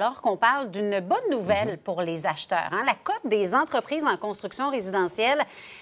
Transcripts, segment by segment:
Alors qu'on parle d'une bonne nouvelle mhm. pour les acheteurs. Hein. La cote des entreprises en construction résidentielle,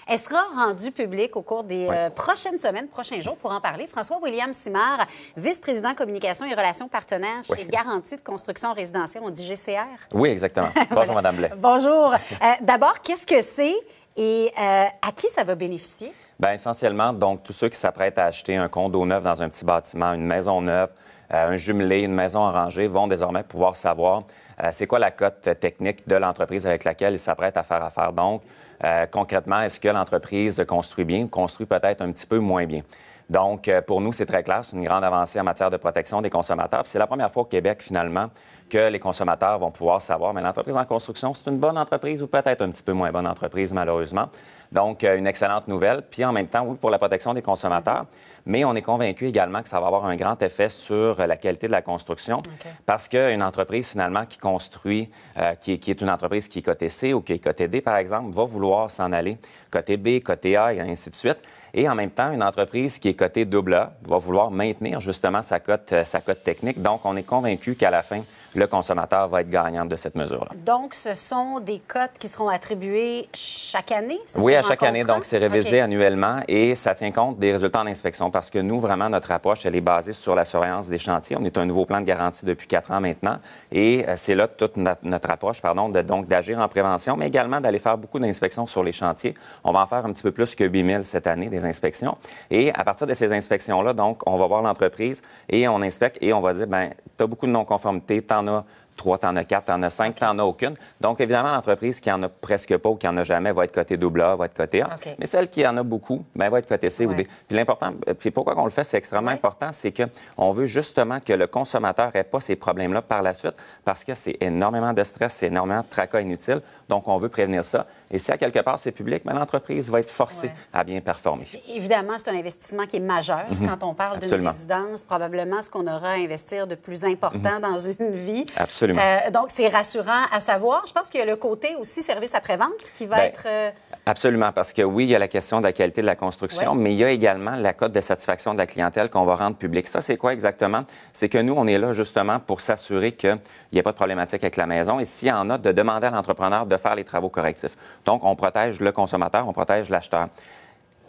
elle sera rendue publique au cours des euh, prochaines semaines, prochains jours pour en parler. François-William Simard, vice-président communication et relations partenaires chez Garantie de construction résidentielle, on dit GCR. Oui, exactement. Bonjour, Madame Blais. Bonjour. Euh, d'abord, qu'est-ce que c'est et euh, à qui ça va bénéficier? Bien, essentiellement, donc, tous ceux qui s'apprêtent à acheter un condo neuf dans un petit bâtiment, une maison neuve, euh, un jumelé, une maison arrangée, rangée vont désormais pouvoir savoir euh, c'est quoi la cote technique de l'entreprise avec laquelle ils s'apprêtent à faire affaire. Donc, euh, concrètement, est-ce que l'entreprise construit bien ou construit peut-être un petit peu moins bien? Donc, euh, pour nous, c'est très clair, c'est une grande avancée en matière de protection des consommateurs. C'est la première fois au Québec, finalement, que les consommateurs vont pouvoir savoir, mais l'entreprise en construction, c'est une bonne entreprise ou peut-être un petit peu moins bonne entreprise, malheureusement. Donc, euh, une excellente nouvelle. Puis en même temps, oui, pour la protection des consommateurs, mais on est convaincu également que ça va avoir un grand effet sur la qualité de la construction parce qu'une entreprise, finalement, qui construit, euh, qui, est une entreprise qui est côté C ou qui est côté D, par exemple, va vouloir s'en aller côté B, côté A et ainsi de suite. Et en même temps, une entreprise qui est cotée double A va vouloir maintenir justement sa cote, euh, sa cote technique. Donc, on est convaincu qu'à la fin, le consommateur va être gagnant de cette mesure-là. Donc, ce sont des cotes qui seront attribuées chaque année? Oui, à chaque année. Donc, c'est révisé annuellement et ça tient compte des résultats en inspection parce que nous, vraiment, notre approche, elle est basée sur la surveillance des chantiers. On est un nouveau plan de garantie depuis quatre ans maintenant et euh, c'est là toute notre approche, pardon, de, donc d'agir en prévention, mais également d'aller faire beaucoup d'inspections sur les chantiers. On va en faire un petit peu plus que 8000 cette année, des inspections. Et à partir de ces inspections-là, donc, on va voir l'entreprise et on inspecte et on va dire, ben tu as beaucoup de non conformités tu as trois, t'en as quatre, t'en en as cinq, t'en as aucune. Donc, évidemment, l'entreprise qui en a presque pas ou qui en a jamais va être côté double A, va être côté A. Mais celle qui en a beaucoup, ben, va être côté C ou D. Puis l'important, euh, puis pourquoi on le fait, c'est extrêmement important, c'est qu'on veut justement que le consommateur n'ait pas ces problèmes-là par la suite parce que c'est énormément de stress, c'est énormément de tracas inutiles. Donc, on veut prévenir ça. Et si à quelque part c'est public, mais ben, l'entreprise va être forcée à bien performer. Évidemment, c'est un investissement qui est majeur mhm. quand on parle d'une résidence. Probablement, ce qu'on aura à investir de plus important mhm. dans une vie. Absolument. Euh, donc, c'est rassurant à savoir. Je pense qu'il y a le côté aussi service après-vente qui va ben, être... Euh, absolument, parce que oui, il y a la question de la qualité de la construction, mais il y a également la cote de satisfaction de la clientèle qu'on va rendre publique. Ça, c'est quoi exactement? C'est que nous, on est là justement pour s'assurer qu'il n'y a pas de problématique avec la maison et s'il y en a, de demander à l'entrepreneur de faire les travaux correctifs. Donc, on protège le consommateur, on protège l'acheteur.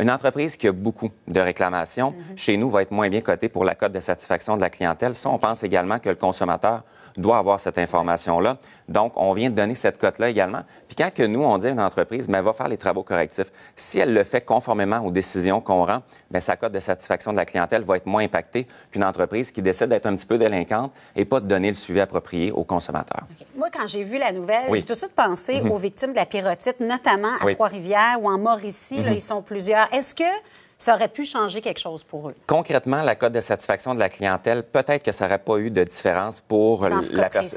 Une entreprise qui a beaucoup de réclamations, mhm. chez nous, va être moins bien cotée pour la cote de satisfaction de la clientèle. Ça, on pense également que le consommateur doit avoir cette information-là. Donc, on vient de donner cette cote-là également. Puis quand que nous, on dit à une entreprise, mais va faire les travaux correctifs, si elle le fait conformément aux décisions qu'on rend, bien, sa cote de satisfaction de la clientèle va être moins impactée qu'une entreprise qui décide d'être un petit peu délinquante et pas de donner le suivi approprié au consommateur. Moi, quand j'ai vu la nouvelle, j'ai tout de suite pensé mhm. aux victimes de la pyrotite, notamment à Trois-Rivières ou en Mauricie. là, mhm. ils sont plusieurs est-ce que ça aurait pu changer quelque chose pour eux. Concrètement, la cote de satisfaction de la clientèle, peut-être que ça n'aurait pas eu de différence pour dans ce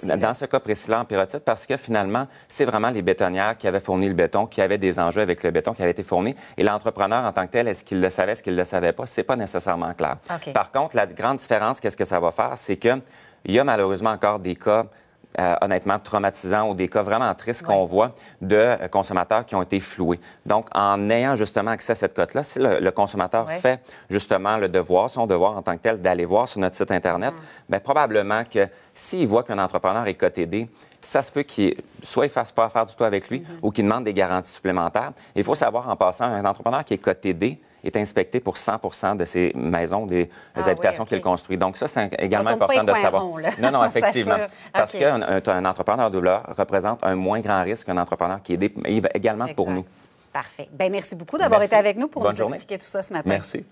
la Dans ce cas précis-là, en parce que finalement, c'est vraiment les bétonnières qui avaient fourni le béton, qui avaient des enjeux avec le béton qui avait été fourni. Et l'entrepreneur, en tant que tel, est-ce qu'il le savait, est-ce qu'il ne le savait pas? n'est pas nécessairement clair. Par contre, la grande différence, qu'est-ce que ça va faire? C'est que il y a malheureusement encore des cas euh, honnêtement traumatisant ou des cas vraiment tristes qu'on voit de euh, consommateurs qui ont été floués. Donc, en ayant justement accès à cette cote-là, si le, consommateur fait justement le devoir, son devoir en tant que tel, d'aller voir sur notre site Internet, mais mm. ben, probablement que s'il voit qu'un entrepreneur est coté D, ça se peut qu'il soit il fasse pas affaire du tout avec lui mm-hmm. ou qu'il demande des garanties supplémentaires. Il faut savoir en passant, un entrepreneur qui est coté D, est inspecté pour 100 de ses maisons, des ah habitations qu'il construit. Donc ça, c'est également important de savoir. non, non, effectivement. Parce qu'un entrepreneur douleur représente un moins grand risque qu'un entrepreneur qui est également pour nous. Parfait. Ben merci beaucoup d'avoir été avec nous pour nous expliquer tout ça ce matin. Merci.